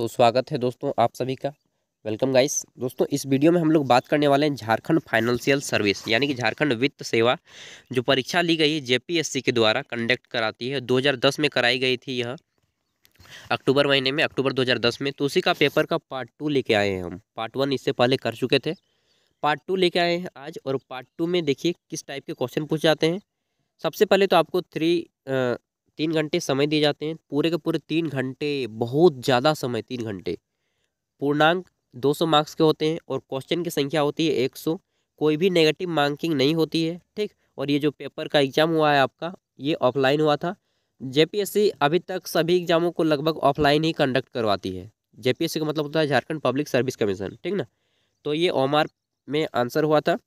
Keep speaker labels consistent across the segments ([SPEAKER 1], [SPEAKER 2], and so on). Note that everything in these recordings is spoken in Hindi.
[SPEAKER 1] तो स्वागत है दोस्तों आप सभी का वेलकम गाइस दोस्तों इस वीडियो में हम लोग बात करने वाले हैं झारखंड फाइनेंशियल सर्विस यानी कि झारखंड वित्त सेवा जो परीक्षा ली गई है जेपीएससी के द्वारा कंडक्ट कराती है 2010 में कराई गई थी यह अक्टूबर महीने में अक्टूबर 2010 में तो उसी का पेपर का पार्ट टू लेके आए हैं हम पार्ट वन इससे पहले कर चुके थे पार्ट टू लेके आए हैं आज और पार्ट टू में देखिए किस टाइप के क्वेश्चन पूछ जाते हैं सबसे पहले तो आपको थ्री तीन घंटे समय दिए जाते हैं पूरे के पूरे तीन घंटे बहुत ज़्यादा समय तीन घंटे पूर्णांक 200 मार्क्स के होते हैं और क्वेश्चन की संख्या होती है 100 कोई भी नेगेटिव मार्किंग नहीं होती है ठीक और ये जो पेपर का एग्ज़ाम हुआ है आपका ये ऑफलाइन हुआ था जे अभी तक सभी एग्ज़ामों को लगभग ऑफलाइन ही कंडक्ट करवाती है जे का मतलब होता है झारखंड पब्लिक सर्विस कमीशन ठीक ना तो ये ओमार में आंसर हुआ था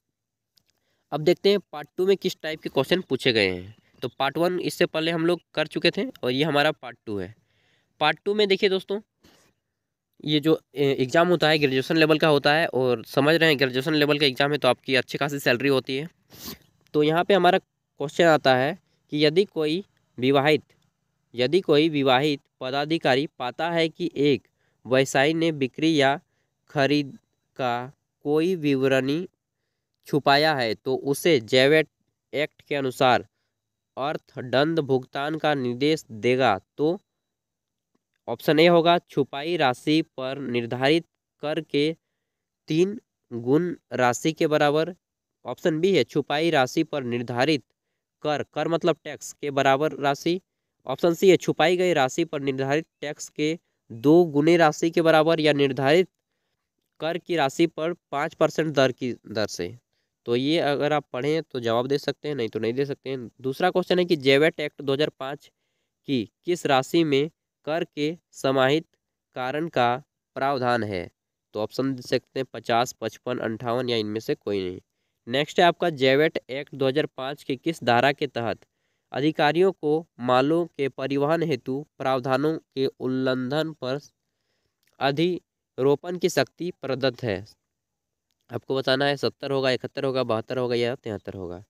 [SPEAKER 1] अब देखते हैं पार्ट टू में किस टाइप के क्वेश्चन पूछे गए हैं तो पार्ट वन इससे पहले हम लोग कर चुके थे और ये हमारा पार्ट टू है पार्ट टू में देखिए दोस्तों ये जो एग्ज़ाम होता है ग्रेजुएसन लेवल का होता है और समझ रहे हैं ग्रेजुएसन लेवल का एग्ज़ाम है तो आपकी अच्छी खासी सैलरी होती है तो यहाँ पे हमारा क्वेश्चन आता है कि यदि कोई विवाहित यदि कोई विवाहित पदाधिकारी पाता है कि एक व्यवसायी ने बिक्री या खरीद का कोई विवरणी छुपाया है तो उसे जेवेट एक्ट के अनुसार अर्थदंड भुगतान का निर्देश देगा तो ऑप्शन ए होगा छुपाई राशि पर निर्धारित कर के तीन गुण राशि के बराबर ऑप्शन बी है छुपाई राशि पर निर्धारित कर कर मतलब टैक्स के बराबर राशि ऑप्शन सी है छुपाई गई राशि पर निर्धारित टैक्स के दो गुने राशि के बराबर या निर्धारित कर की राशि पर पाँच परसेंट दर की दर से तो ये अगर आप पढ़ें तो जवाब दे सकते हैं नहीं तो नहीं दे सकते हैं दूसरा क्वेश्चन है कि जेवेट एक्ट 2005 की किस राशि में कर के समाहित कारण का प्रावधान है तो ऑप्शन दे सकते हैं पचास पचपन अंठावन या इनमें से कोई नहीं नेक्स्ट है आपका जेवेट एक्ट 2005 के किस धारा के तहत अधिकारियों को मालों के परिवहन हेतु प्रावधानों के उल्लंघन पर अधिरोपण की शक्ति प्रदत्त है आपको बताना है सत्तर होगा इकहत्तर होगा बहत्तर होगा या तिहत्तर होगा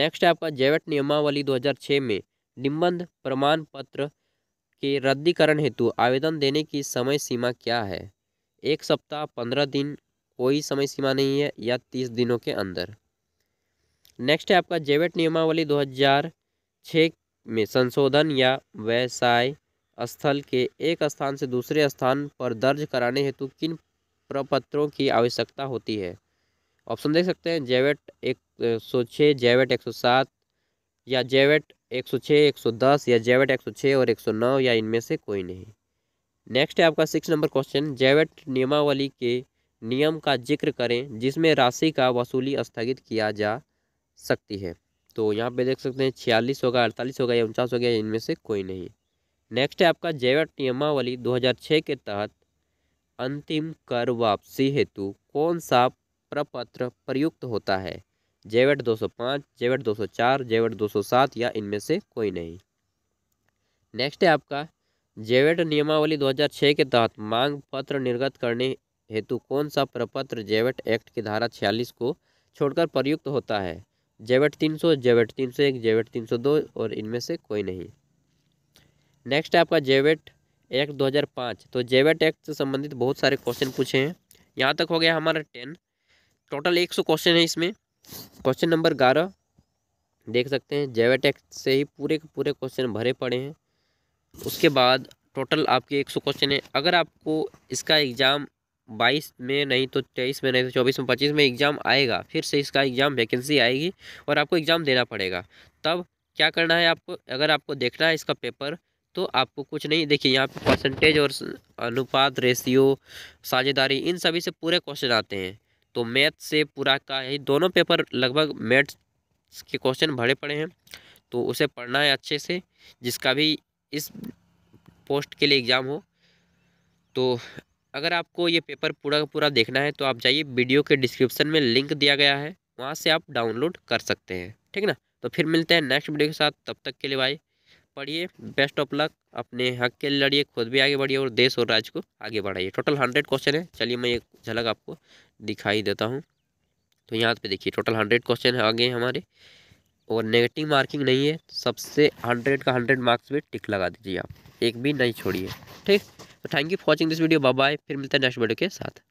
[SPEAKER 1] नेक्स्ट है आपका जैवट नियमावली 2006 में निबंध प्रमाण पत्र के रद्दीकरण हेतु आवेदन देने की समय सीमा क्या है एक सप्ताह पंद्रह दिन कोई समय सीमा नहीं है या तीस दिनों के अंदर नेक्स्ट है आपका जेवेट नियमावली 2006 में संशोधन या व्यवसाय स्थल के एक स्थान से दूसरे स्थान पर दर्ज कराने हेतु किन प्रपत्रों की आवश्यकता होती है ऑप्शन देख सकते हैं जेवेट एक सौ छः जेवेट एक सौ सात या जेवेट एक सौ छः एक सौ दस या जेवेट एक सौ छः और एक सौ नौ या इनमें से कोई नहीं नेक्स्ट है आपका सिक्स नंबर क्वेश्चन जेवेट नियमावली के नियम का जिक्र करें जिसमें राशि का वसूली स्थगित किया जा सकती है तो यहाँ पे देख सकते हैं छियालीस होगा अड़तालीस होगा या उनचास हो गया इनमें से कोई नहीं नेक्स्ट है आपका जेवेट नियमावली छः के तहत अंतिम कर वापसी हेतु कौन सा प्रपत्र प्रयुक्त होता है जेवेट 205, जेवेट 204, जेवेट 207 या इनमें से कोई नहीं नेक्स्ट है आपका जेवेट नियमावली 2006 के तहत मांग पत्र निर्गत करने हेतु कौन सा प्रपत्र जेवेट एक्ट की धारा छियालीस को छोड़कर प्रयुक्त होता है जेवेट 300, जेवेट 301, जेवेट 302 और इनमें से कोई नहीं नेक्स्ट है आपका जेवेट एक्ट 2005 तो जेवेट एक्ट से संबंधित बहुत सारे क्वेश्चन पूछे हैं यहाँ तक हो गया हमारा टेन टोटल एक सौ क्वेश्चन है इसमें क्वेश्चन नंबर ग्यारह देख सकते हैं जेवेटेक से ही पूरे के पूरे क्वेश्चन भरे पड़े हैं उसके बाद टोटल आपके एक सौ क्वेश्चन है अगर आपको इसका एग्ज़ाम बाईस में नहीं तो तेईस में नहीं तो चौबीस में पच्चीस में एग्ज़ाम आएगा फिर से इसका एग्ज़ाम वैकेंसी आएगी और आपको एग्ज़ाम देना पड़ेगा तब क्या करना है आपको अगर आपको देखना है इसका पेपर तो आपको कुछ नहीं देखिए यहाँ परसेंटेज और अनुपात रेशियो साझेदारी इन सभी से पूरे क्वेश्चन आते हैं तो मैथ से पूरा का यही दोनों पेपर लगभग मैथ्स के क्वेश्चन भरे पड़े हैं तो उसे पढ़ना है अच्छे से जिसका भी इस पोस्ट के लिए एग्ज़ाम हो तो अगर आपको ये पेपर पूरा का पूरा देखना है तो आप जाइए वीडियो के डिस्क्रिप्शन में लिंक दिया गया है वहाँ से आप डाउनलोड कर सकते हैं ठीक ना तो फिर मिलते हैं नेक्स्ट वीडियो के साथ तब तक के लिए भाई पढ़िए बेस्ट ऑफ लक अपने हक के लिए लड़िए खुद भी आगे बढ़िए और देश और राज्य को आगे बढ़ाइए टोटल हंड्रेड क्वेश्चन है चलिए मैं एक झलक आपको दिखाई देता हूँ तो यहाँ पे देखिए टोटल हंड्रेड क्वेश्चन है आगे हमारे और नेगेटिव मार्किंग नहीं है सबसे हंड्रेड का हंड्रेड मार्क्स भी टिक लगा दीजिए आप एक भी नहीं छोड़िए ठीक तो thank you for watching this video bye फिर मिलते हैं नेक्स्ट वीडियो के साथ